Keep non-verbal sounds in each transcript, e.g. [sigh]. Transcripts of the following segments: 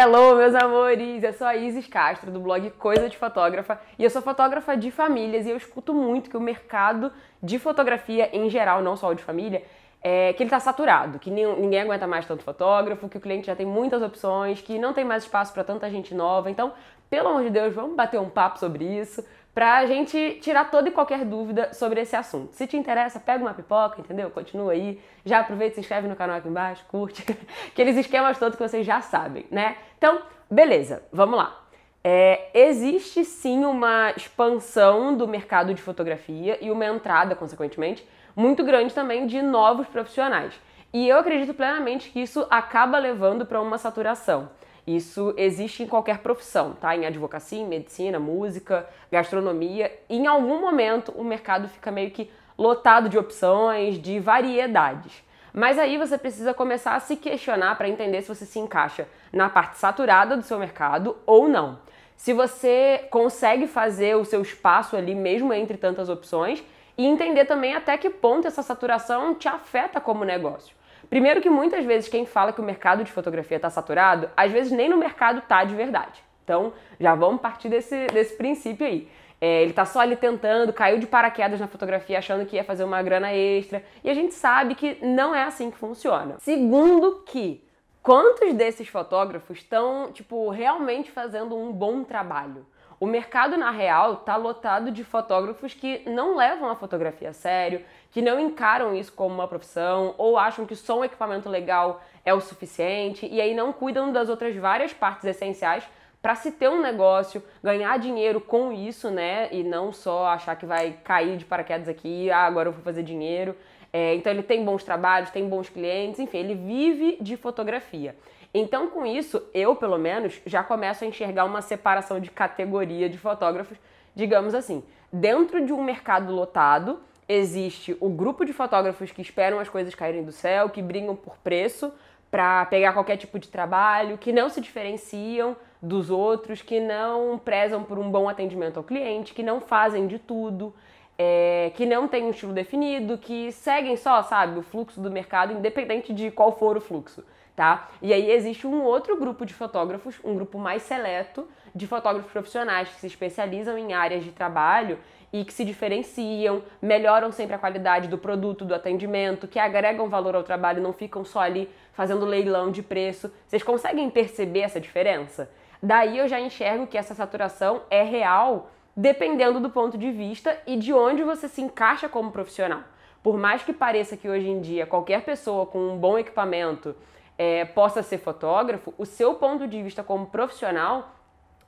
Hello, meus amores! Eu sou a Isis Castro, do blog Coisa de Fotógrafa, e eu sou fotógrafa de famílias, e eu escuto muito que o mercado de fotografia em geral, não só o de família, é que ele está saturado, que ninguém aguenta mais tanto fotógrafo, que o cliente já tem muitas opções, que não tem mais espaço para tanta gente nova. Então, pelo amor de Deus, vamos bater um papo sobre isso, pra gente tirar toda e qualquer dúvida sobre esse assunto. Se te interessa, pega uma pipoca, entendeu? Continua aí, já aproveita, se inscreve no canal aqui embaixo, curte, [laughs] aqueles esquemas todos que vocês já sabem, né? Então, beleza, vamos lá. É, existe sim uma expansão do mercado de fotografia e uma entrada, consequentemente, muito grande também de novos profissionais. E eu acredito plenamente que isso acaba levando para uma saturação. Isso existe em qualquer profissão, tá? Em advocacia, em medicina, música, gastronomia. Em algum momento o mercado fica meio que lotado de opções, de variedades. Mas aí você precisa começar a se questionar para entender se você se encaixa na parte saturada do seu mercado ou não. Se você consegue fazer o seu espaço ali mesmo entre tantas opções e entender também até que ponto essa saturação te afeta como negócio. Primeiro que muitas vezes quem fala que o mercado de fotografia está saturado, às vezes nem no mercado tá de verdade. Então já vamos partir desse, desse princípio aí. É, ele tá só ali tentando, caiu de paraquedas na fotografia achando que ia fazer uma grana extra. E a gente sabe que não é assim que funciona. Segundo que quantos desses fotógrafos estão, tipo, realmente fazendo um bom trabalho? O mercado, na real, tá lotado de fotógrafos que não levam a fotografia a sério, que não encaram isso como uma profissão, ou acham que só um equipamento legal é o suficiente, e aí não cuidam das outras várias partes essenciais para se ter um negócio, ganhar dinheiro com isso, né? E não só achar que vai cair de paraquedas aqui, ah, agora eu vou fazer dinheiro. É, então ele tem bons trabalhos, tem bons clientes, enfim, ele vive de fotografia. Então, com isso, eu, pelo menos, já começo a enxergar uma separação de categoria de fotógrafos, digamos assim. Dentro de um mercado lotado, existe o grupo de fotógrafos que esperam as coisas caírem do céu, que brigam por preço para pegar qualquer tipo de trabalho, que não se diferenciam dos outros, que não prezam por um bom atendimento ao cliente, que não fazem de tudo, é, que não têm um estilo definido, que seguem só, sabe, o fluxo do mercado, independente de qual for o fluxo tá? E aí existe um outro grupo de fotógrafos, um grupo mais seleto de fotógrafos profissionais que se especializam em áreas de trabalho e que se diferenciam, melhoram sempre a qualidade do produto, do atendimento, que agregam valor ao trabalho, não ficam só ali fazendo leilão de preço. Vocês conseguem perceber essa diferença? Daí eu já enxergo que essa saturação é real, dependendo do ponto de vista e de onde você se encaixa como profissional. Por mais que pareça que hoje em dia qualquer pessoa com um bom equipamento é, possa ser fotógrafo, o seu ponto de vista como profissional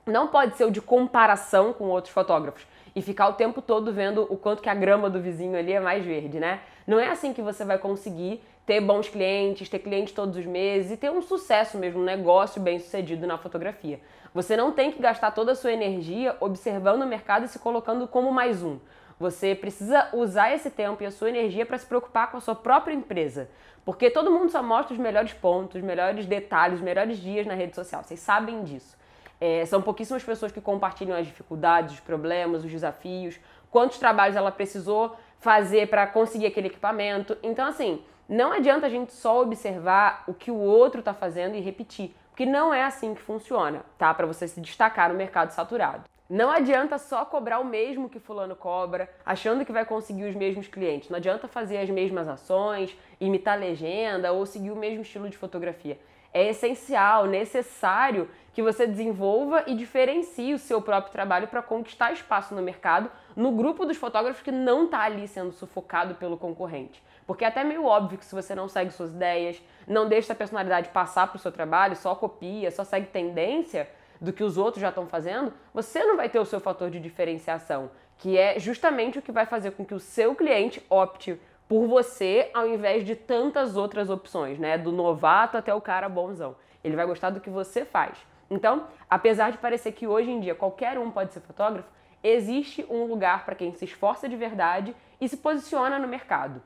não pode ser o de comparação com outros fotógrafos e ficar o tempo todo vendo o quanto que a grama do vizinho ali é mais verde, né? Não é assim que você vai conseguir ter bons clientes, ter clientes todos os meses e ter um sucesso mesmo, um negócio bem sucedido na fotografia. Você não tem que gastar toda a sua energia observando o mercado e se colocando como mais um. Você precisa usar esse tempo e a sua energia para se preocupar com a sua própria empresa. Porque todo mundo só mostra os melhores pontos, os melhores detalhes, os melhores dias na rede social. Vocês sabem disso. É, são pouquíssimas pessoas que compartilham as dificuldades, os problemas, os desafios, quantos trabalhos ela precisou fazer para conseguir aquele equipamento. Então, assim, não adianta a gente só observar o que o outro está fazendo e repetir, porque não é assim que funciona, tá? Para você se destacar no mercado saturado. Não adianta só cobrar o mesmo que fulano cobra, achando que vai conseguir os mesmos clientes. Não adianta fazer as mesmas ações, imitar legenda ou seguir o mesmo estilo de fotografia. É essencial, necessário que você desenvolva e diferencie o seu próprio trabalho para conquistar espaço no mercado, no grupo dos fotógrafos que não está ali sendo sufocado pelo concorrente. Porque é até meio óbvio que se você não segue suas ideias, não deixa a personalidade passar para o seu trabalho, só copia, só segue tendência, do que os outros já estão fazendo, você não vai ter o seu fator de diferenciação, que é justamente o que vai fazer com que o seu cliente opte por você ao invés de tantas outras opções, né? Do novato até o cara bonzão. Ele vai gostar do que você faz. Então, apesar de parecer que hoje em dia qualquer um pode ser fotógrafo, existe um lugar para quem se esforça de verdade e se posiciona no mercado.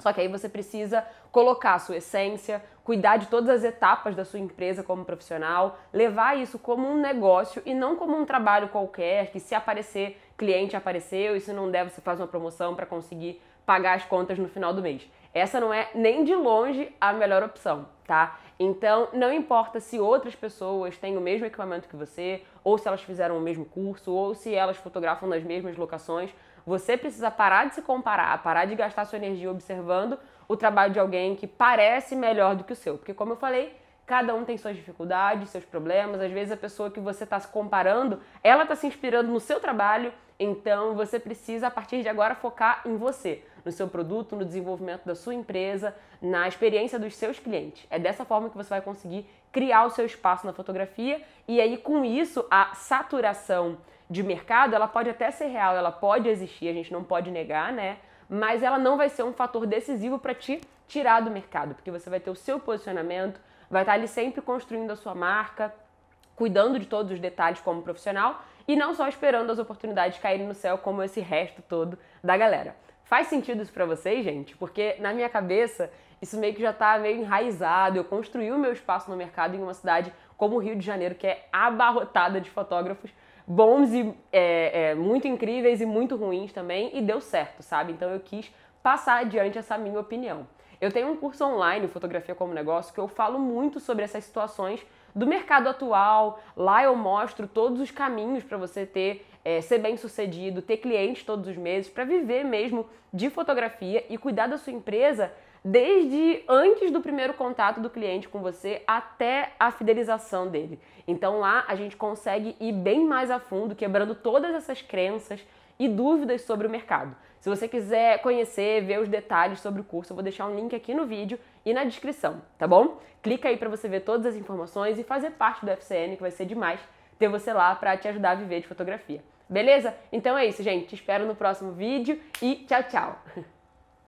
Só que aí você precisa colocar a sua essência, cuidar de todas as etapas da sua empresa como profissional, levar isso como um negócio e não como um trabalho qualquer, que se aparecer, cliente apareceu e se não der, você faz uma promoção para conseguir pagar as contas no final do mês. Essa não é nem de longe a melhor opção, tá? Então, não importa se outras pessoas têm o mesmo equipamento que você, ou se elas fizeram o mesmo curso, ou se elas fotografam nas mesmas locações, você precisa parar de se comparar, parar de gastar sua energia observando o trabalho de alguém que parece melhor do que o seu. Porque, como eu falei, cada um tem suas dificuldades, seus problemas. Às vezes, a pessoa que você está se comparando, ela está se inspirando no seu trabalho. Então, você precisa, a partir de agora, focar em você, no seu produto, no desenvolvimento da sua empresa, na experiência dos seus clientes. É dessa forma que você vai conseguir criar o seu espaço na fotografia. E aí, com isso, a saturação de mercado, ela pode até ser real, ela pode existir, a gente não pode negar, né? mas ela não vai ser um fator decisivo para te tirar do mercado, porque você vai ter o seu posicionamento, vai estar tá ali sempre construindo a sua marca, cuidando de todos os detalhes como profissional e não só esperando as oportunidades caírem no céu como esse resto todo da galera. Faz sentido isso para vocês, gente? Porque na minha cabeça isso meio que já está meio enraizado. Eu construí o meu espaço no mercado em uma cidade como o Rio de Janeiro, que é abarrotada de fotógrafos, bons e é, é, muito incríveis e muito ruins também, e deu certo, sabe? Então eu quis passar adiante essa minha opinião. Eu tenho um curso online, Fotografia como Negócio, que eu falo muito sobre essas situações do mercado atual. Lá eu mostro todos os caminhos para você ter, é, ser bem sucedido, ter clientes todos os meses, para viver mesmo de fotografia e cuidar da sua empresa desde antes do primeiro contato do cliente com você até a fidelização dele. Então lá a gente consegue ir bem mais a fundo, quebrando todas essas crenças e dúvidas sobre o mercado. Se você quiser conhecer, ver os detalhes sobre o curso, eu vou deixar um link aqui no vídeo e na descrição, tá bom? Clica aí para você ver todas as informações e fazer parte do FCN, que vai ser demais ter você lá para te ajudar a viver de fotografia. Beleza? Então é isso, gente. Te espero no próximo vídeo e tchau, tchau. [laughs]